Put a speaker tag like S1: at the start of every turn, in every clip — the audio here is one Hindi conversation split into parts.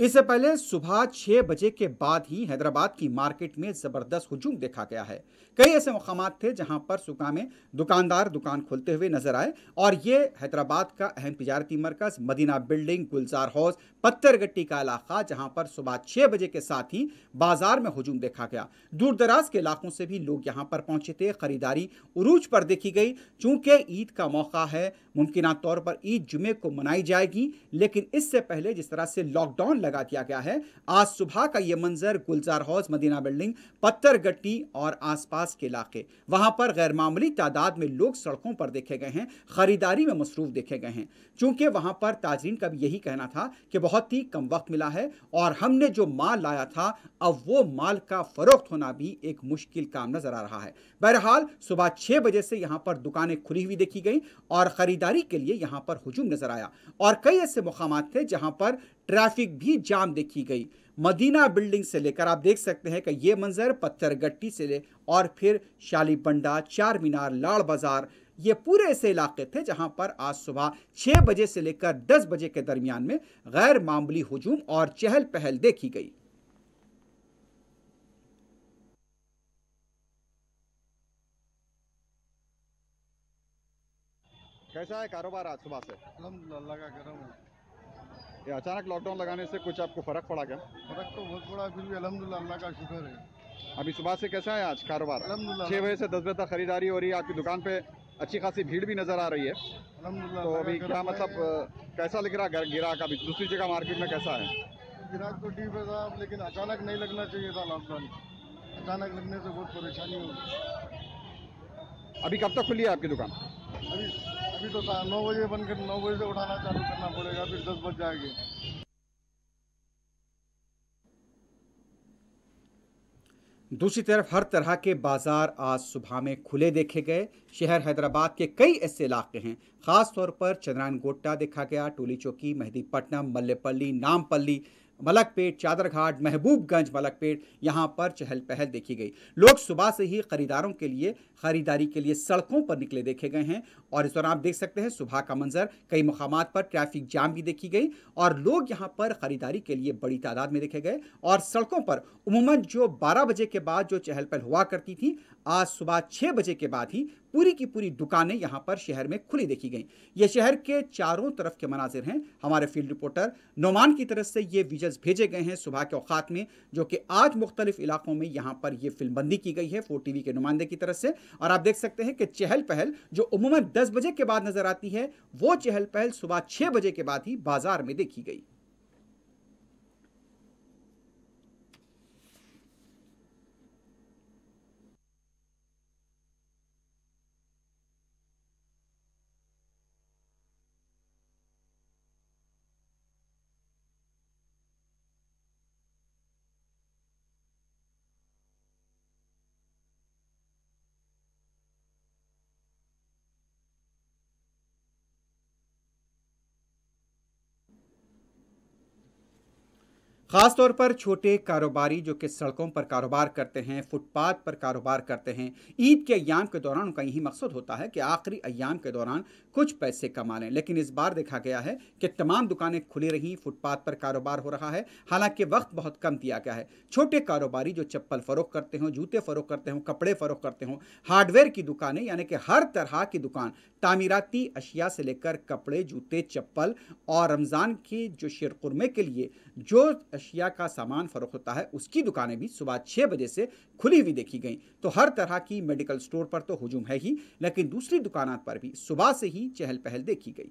S1: इससे पहले सुबह छह बजे के बाद ही हैदराबाद की मार्केट में जबरदस्त हुजूम देखा गया है कई ऐसे मकाम थे जहां पर सुका में दुकानदार दुकान खोलते हुए नजर आए और ये हैदराबाद का अहम तजारती मरकज मदीना बिल्डिंग गुलजार हाउस पत्थरगट्टी का इलाका जहां पर सुबह छह बजे के साथ ही बाजार में हुजूम देखा गया दूर दराज के इलाकों से भी लोग यहाँ पर पहुंचे थे खरीदारी उरूज पर देखी गई चूंकि ईद का मौका है मुमकिन तौर पर ईद जुमे को मनाई जाएगी लेकिन इससे पहले जिस तरह से लॉकडाउन लगा दिया गया है आज सुबह का यह मंजर गुलजार हाउस मदीना बिल्डिंग पत्थर गट्टी और आसपास के इलाके वहां पर गैरमामूली तादाद में लोग सड़कों पर देखे गए हैं खरीदारी में मसरूफ देखे गए हैं चूंकि वहां पर ताजरीन का भी यही कहना था कि बहुत ही कम वक्त मिला है और हमने जो माल लाया था अब वो माल का फरोख्त होना भी एक मुश्किल काम नजर आ रहा है बहरहाल सुबह छह बजे से यहाँ पर दुकानें खुली हुई देखी गई और ख़रीदारी के लिए यहाँ पर हजूम नज़र आया और कई ऐसे मुकाम थे जहां पर ट्रैफिक भी भी जाम देखी गई मदीना बिल्डिंग से लेकर आप देख सकते हैं कि ये मंज़र पत्थरगट्टी से ले और फिर शाली बंडा चार मीनार लाल बाज़ार ये पूरे ऐसे इलाके थे जहां पर आज सुबह छः बजे से लेकर दस बजे के दरमियान में गैर मामूली हजूम और चहल पहल देखी गई कैसा है कारोबार आज सुबह से अल्लाह का करम है ये अचानक लॉकडाउन लगाने से कुछ आपको फ़र्क पड़ा क्या
S2: फ़र्क तो बहुत पड़ा फिर भी अलहमद अल्लाह का शुक्र है अभी
S1: सुबह से कैसा है आज कारोबार छः बजे से दस बजे तक खरीदारी हो रही है आपकी दुकान पे अच्छी खासी भीड़ भी नज़र आ रही है तो अभी क्या मतलब कैसा लग रहा गिराक अभी दूसरी जगह मार्केट में कैसा है
S2: गिराक तो ठीक है साहब लेकिन अचानक नहीं लगना चाहिए था लॉकडाउन अचानक लगने से बहुत परेशानी हो
S1: अभी कब तक खुली है आपकी दुकान
S2: अभी अभी तो नौ बजे बंद कर नौ बजे से उठाना चालू करना पड़ेगा फिर दस बज जाएंगे
S1: दूसरी तरफ हर तरह के बाजार आज सुबह में खुले देखे गए शहर हैदराबाद के कई ऐसे इलाके हैं खास तौर पर चंद्रायन गोट्टा देखा गया टोली चौकी मेहदीपट्टनम मल्लेपल्ली नामपल्ली मलकपेट चादरघाट महबूबगंज मलकपेट यहाँ पर चहल पहल देखी गई लोग सुबह से ही खरीदारों के लिए खरीदारी के लिए सड़कों पर निकले देखे गए हैं और इस दौरान आप देख सकते हैं सुबह का मंजर कई मकाम पर ट्रैफिक जाम भी देखी गई और लोग यहाँ पर खरीदारी के लिए बड़ी तादाद में देखे गए और सड़कों पर उमूमन जो बारह बजे के बाद जो चहल पहल हुआ करती थी आज सुबह छः बजे के बाद ही पूरी की पूरी दुकानें यहाँ पर शहर में खुली देखी गई ये शहर के चारों तरफ के मनाजिर हैं हमारे फील्ड रिपोर्टर नोमान की तरफ से ये विजल्स भेजे गए हैं सुबह के औकात में जो कि आज मुख्तलिफ इलाकों में यहाँ पर फिल्म फिल्मबंदी की गई है फोर टी के नुमाइंदे की तरफ से और आप देख सकते हैं कि चहल पहल जो उमूमन दस बजे के बाद नजर आती है वो चहल पहल सुबह छः बजे के बाद ही बाजार में देखी गई खास तौर पर छोटे कारोबारी जो कि सड़कों पर कारोबार करते हैं फुटपाथ पर कारोबार करते हैं ईद के अयाम के दौरान उनका यही मकसद होता है कि आखिरी अयाम के दौरान कुछ पैसे कमा लें लेकिन इस बार देखा गया है कि तमाम दुकानें खुली रहीं फुटपाथ पर कारोबार हो रहा है हालांकि वक्त बहुत कम दिया गया है छोटे कारोबारी जो चप्पल फ़रोख करते हैं जूते फ़रोख करते हों कपड़े फ़रोख करते हों हार्डवेयर की दुकानें यानी कि हर तरह की दुकान तामीराती अशिया से लेकर कपड़े जूते चप्पल और रमज़ान की जो शिरकुरमे के लिए जो अशिया का सामान फ़रोख होता है उसकी दुकानें भी सुबह छः बजे से खुली हुई देखी गई तो हर तरह की मेडिकल स्टोर पर तो हजूम है ही लेकिन दूसरी दुकान पर भी सुबह से ही चहल पहल देखी गई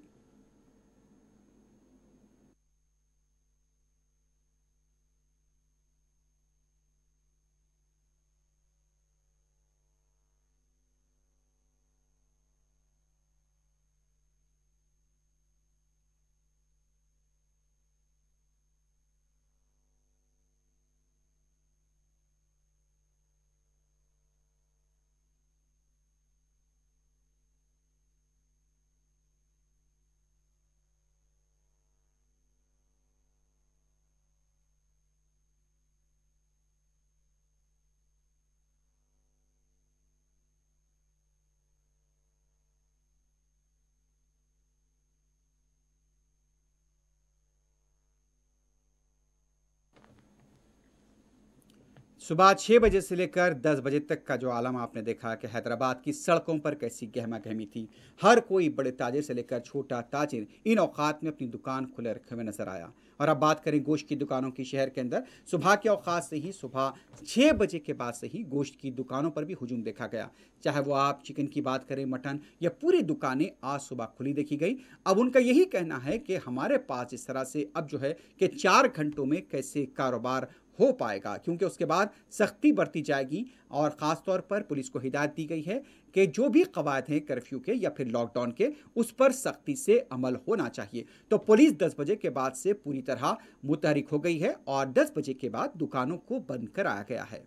S1: सुबह छः बजे से लेकर दस बजे तक का जो आलम आपने देखा कि हैदराबाद की सड़कों पर कैसी गहमा गहमी थी हर कोई बड़े ताजिर से लेकर छोटा ताजिर इन औकात में अपनी दुकान खुले रखे हुए नज़र आया और अब बात करें गोश्त की दुकानों की शहर के अंदर सुबह के औकात से ही सुबह छः बजे के बाद से ही गोश्त की दुकानों पर भी हजूम देखा गया चाहे वो आप चिकन की बात करें मटन या पूरी दुकानें आज सुबह खुली देखी गई अब उनका यही कहना है कि हमारे पास इस तरह से अब जो है कि चार घंटों में कैसे कारोबार हो पाएगा क्योंकि उसके बाद सख्ती बरती जाएगी और ख़ास तौर पर पुलिस को हिदायत दी गई है कि जो भी कवायद हैं कर्फ्यू के या फिर लॉकडाउन के उस पर सख्ती से अमल होना चाहिए तो पुलिस 10 बजे के बाद से पूरी तरह मुतहरिक हो गई है और 10 बजे के बाद दुकानों को बंद कराया गया है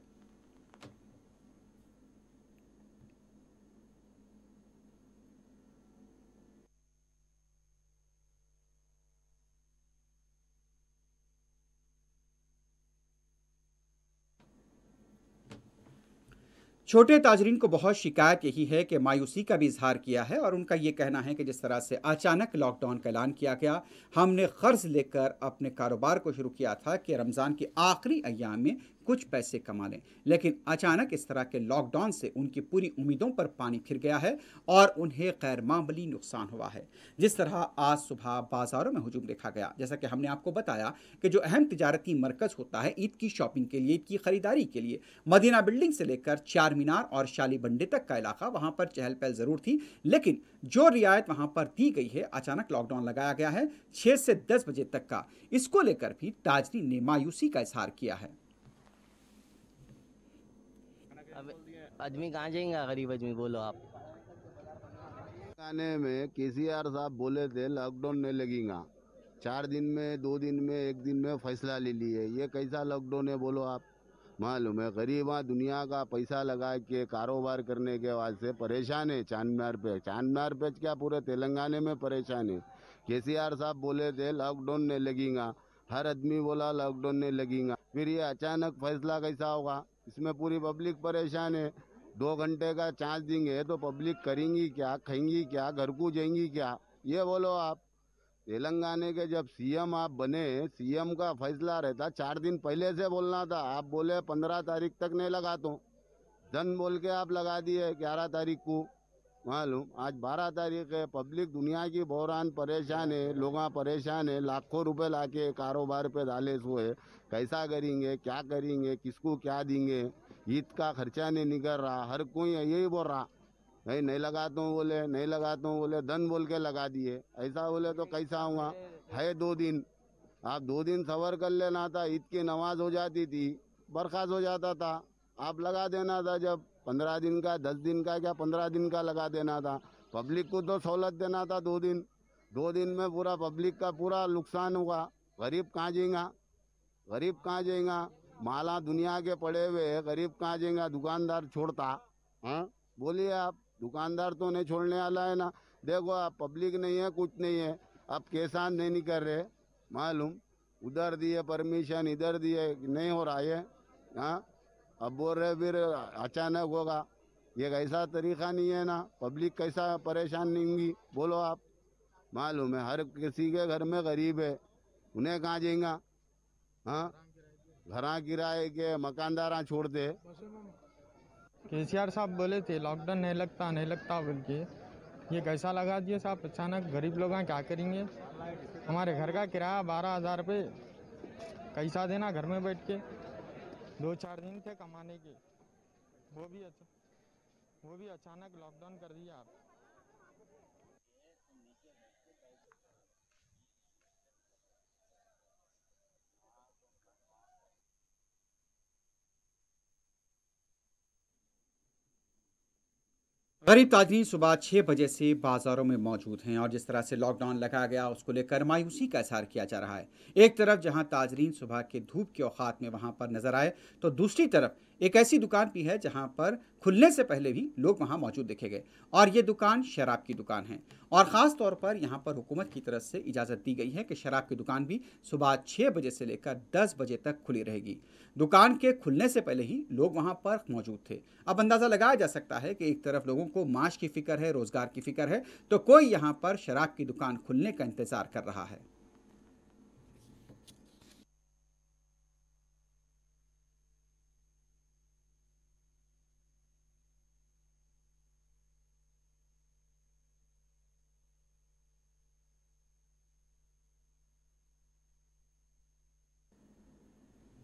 S1: छोटे ताजरीन को बहुत शिकायत यही है कि मायूसी का भी इजहार किया है और उनका ये कहना है कि जिस तरह से अचानक लॉकडाउन का ऐलान किया गया हमने कर्ज लेकर अपने कारोबार को शुरू किया था कि रमज़ान के आखिरी अयाम में कुछ पैसे कमा लें लेकिन अचानक इस तरह के लॉकडाउन से उनकी पूरी उम्मीदों पर पानी फिर गया है और उन्हें गैर मामूली नुकसान हुआ है जिस तरह आज सुबह बाज़ारों में हजूम देखा गया जैसा कि हमने आपको बताया कि जो अहम तजारती मरकज़ होता है ईद की शॉपिंग के लिए ईद की ख़रीदारी के लिए मदीना बिल्डिंग से लेकर चार मीनार और शाली बंडे तक का इलाका वहाँ पर चहल पहल ज़रूर थी लेकिन जो रियायत वहाँ पर दी गई है अचानक लॉकडाउन लगाया गया है छः से दस बजे तक का इसको लेकर भी ताजरी ने मायूसी का इजहार किया है
S2: आदमी
S1: कहाँ जाएंगे गरीब आदमी बोलो आप गाने
S2: में के सी आर साहब बोले थे लॉकडाउन नहीं लगेगा चार दिन में दो दिन में एक दिन में फैसला ले लिए ये कैसा लॉकडाउन है बोलो आप मालूम है गरीब हाँ दुनिया का पैसा लगा के कारोबार करने के वास्ते परेशान है चांद मार पे चांदमार पे क्या पूरे तेलंगाना में परेशान है के सी आर साहब बोले थे लॉकडाउन नहीं लगेगा हर आदमी बोला लॉकडाउन नहीं लगेगा फिर ये अचानक फैसला कैसा होगा इसमें पूरी पब्लिक परेशान है दो घंटे का चांस देंगे तो पब्लिक करेंगी क्या खाएंगी क्या घर को जाएंगी क्या ये बोलो आप तेलंगाना के जब सीएम आप बने सीएम का फैसला रहता चार दिन पहले से बोलना था आप बोले पंद्रह तारीख तक नहीं लगा तो धन बोल के आप लगा दिए ग्यारह तारीख को मालूम आज बारह तारीख है पब्लिक दुनिया की बहरान परेशान है लोग परेशान है लाखों रुपए लाके कारोबार पे डाले सो है कैसा करेंगे क्या करेंगे किसको क्या देंगे ईद का खर्चा नहीं निकल रहा हर कोई यही बोल रहा नहीं नहीं लगाता हूँ बोले नहीं लगाता हूँ बोले धन बोल के लगा दिए ऐसा बोले तो कैसा हुआ है दो दिन आप दो दिन सवर कर लेना था ईद की नमाज हो जाती थी बर्खास्त हो जाता था आप लगा देना था जब पंद्रह दिन का दस दिन का क्या पंद्रह दिन का लगा देना था पब्लिक को तो सहूलत देना था दो दिन दो दिन में पूरा पब्लिक का पूरा नुकसान हुआ गरीब कहाँ जाएगा गरीब कहाँ जाएगा माला दुनिया के पड़े हुए है गरीब कहाँ जाएगा दुकानदार छोड़ता हाँ बोलिए आप दुकानदार तो नहीं छोड़ने वाला है ना देखो आप पब्लिक नहीं है कुछ नहीं है आप किसान नहीं कर रहे मालूम उधर दिए परमिशन इधर दिए नहीं हो रहा है हाँ अब बोल रहे फिर अचानक होगा ये कैसा तरीका नहीं है ना पब्लिक कैसा परेशान नहीं होगी बोलो आप मालूम है हर किसी के घर में गरीब है उन्हें कहाँ जाएगा हाँ घर किराए के मकानदार छोड़ दे
S1: के सी आर साहब बोले थे लॉकडाउन नहीं लगता नहीं लगता बोल के ये कैसा लगा दिए साहब अचानक गरीब लोग क्या करेंगे हमारे घर का किराया बारह हज़ार रुपये कैसा देना घर में बैठ के दो चार दिन थे कमाने के वो भी अच्छा वो भी अचानक लॉकडाउन कर दिया आप गरीब ताजरीन सुबह छः बजे से बाज़ारों में मौजूद हैं और जिस तरह से लॉकडाउन लगाया गया उसको लेकर मायूसी का इजहार किया जा रहा है एक तरफ जहां ताजरीन सुबह के धूप के औकात में वहां पर नजर आए तो दूसरी तरफ एक ऐसी दुकान भी है जहां पर खुलने से पहले भी लोग वहां मौजूद देखे गए और ये दुकान शराब की दुकान है और ख़ास तौर पर यहाँ पर हुकूमत की तरफ से इजाज़त दी गई है कि शराब की दुकान भी सुबह छः बजे से लेकर दस बजे तक खुली रहेगी दुकान के खुलने से पहले ही लोग वहाँ पर मौजूद थे अब अंदाज़ा लगाया जा सकता है कि एक तरफ लोगों को माश की फ़िक्र है रोज़गार की फ़िक्र है तो कोई यहाँ पर शराब की दुकान खुलने का इंतज़ार कर रहा है